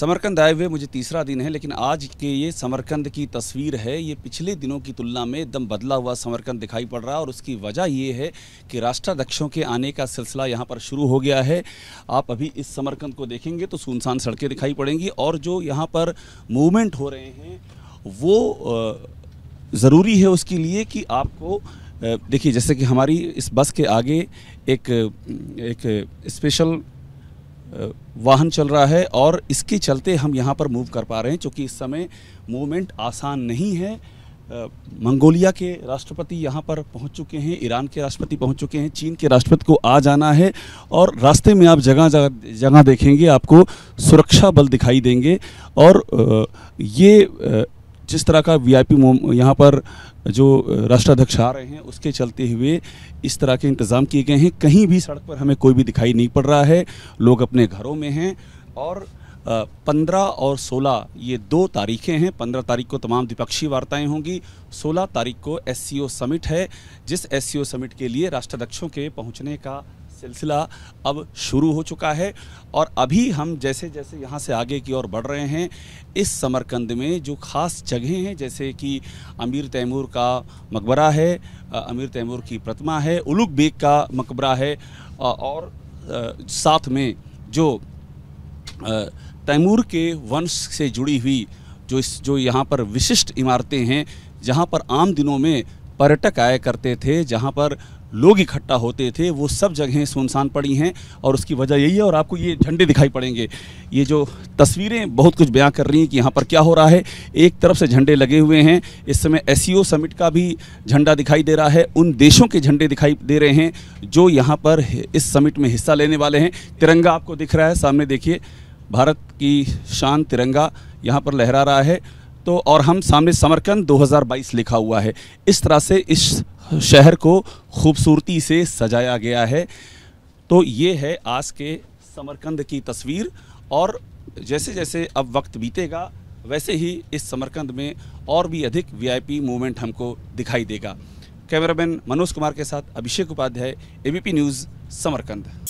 समरकंद आए हुए मुझे तीसरा दिन है लेकिन आज के ये समरकंद की तस्वीर है ये पिछले दिनों की तुलना में एकदम बदला हुआ समरकंद दिखाई पड़ रहा है और उसकी वजह ये है कि राष्ट्राध्यक्षों के आने का सिलसिला यहाँ पर शुरू हो गया है आप अभी इस समरकंद को देखेंगे तो सुनसान सड़कें दिखाई पड़ेंगी और जो यहाँ पर मूवमेंट हो रहे हैं वो ज़रूरी है उसके लिए कि आपको देखिए जैसे कि हमारी इस बस के आगे एक एक स्पेशल वाहन चल रहा है और इसके चलते हम यहाँ पर मूव कर पा रहे हैं चूँकि इस समय मूवमेंट आसान नहीं है मंगोलिया के राष्ट्रपति यहाँ पर पहुँच चुके हैं ईरान के राष्ट्रपति पहुँच चुके हैं चीन के राष्ट्रपति को आ जाना है और रास्ते में आप जगह जगह जगह देखेंगे आपको सुरक्षा बल दिखाई देंगे और ये जिस तरह का वीआईपी यहाँ पर जो राष्ट्राध्यक्ष आ रहे हैं उसके चलते हुए इस तरह के इंतज़ाम किए गए हैं कहीं भी सड़क पर हमें कोई भी दिखाई नहीं पड़ रहा है लोग अपने घरों में हैं और पंद्रह और सोलह ये दो तारीखें हैं पंद्रह तारीख को तमाम द्विपक्षीय वार्ताएं होंगी सोलह तारीख को एस समिट है जिस एस समिट के लिए राष्ट्राध्यक्षों के पहुँचने का सिलसिला अब शुरू हो चुका है और अभी हम जैसे जैसे यहाँ से आगे की ओर बढ़ रहे हैं इस समरकंद में जो ख़ास जगहें हैं जैसे कि अमीर तैमूर का मकबरा है अमीर तैमूर की प्रतिमा है उलुक बेग का मकबरा है और साथ में जो तैमूर के वंश से जुड़ी हुई जो इस जो यहाँ पर विशिष्ट इमारतें हैं जहाँ पर आम दिनों में पर्यटक आया करते थे जहाँ पर लोग इकट्ठा होते थे वो सब जगहें सुनसान पड़ी हैं और उसकी वजह यही है और आपको ये झंडे दिखाई पड़ेंगे ये जो तस्वीरें बहुत कुछ बयां कर रही हैं कि यहाँ पर क्या हो रहा है एक तरफ से झंडे लगे हुए हैं इस समय एस समिट e का भी झंडा दिखाई दे रहा है उन देशों के झंडे दिखाई दे रहे हैं जो यहाँ पर इस समिट में हिस्सा लेने वाले हैं तिरंगा आपको दिख रहा है सामने देखिए भारत की शान तिरंगा यहाँ पर लहरा रहा है तो और हम सामने समरकंद 2022 लिखा हुआ है इस तरह से इस शहर को खूबसूरती से सजाया गया है तो ये है आज के समरकंद की तस्वीर और जैसे जैसे अब वक्त बीतेगा वैसे ही इस समरकंद में और भी अधिक वीआईपी मूवमेंट हमको दिखाई देगा कैमरामैन मनोज कुमार के साथ अभिषेक उपाध्याय एबीपी न्यूज़ समरकंद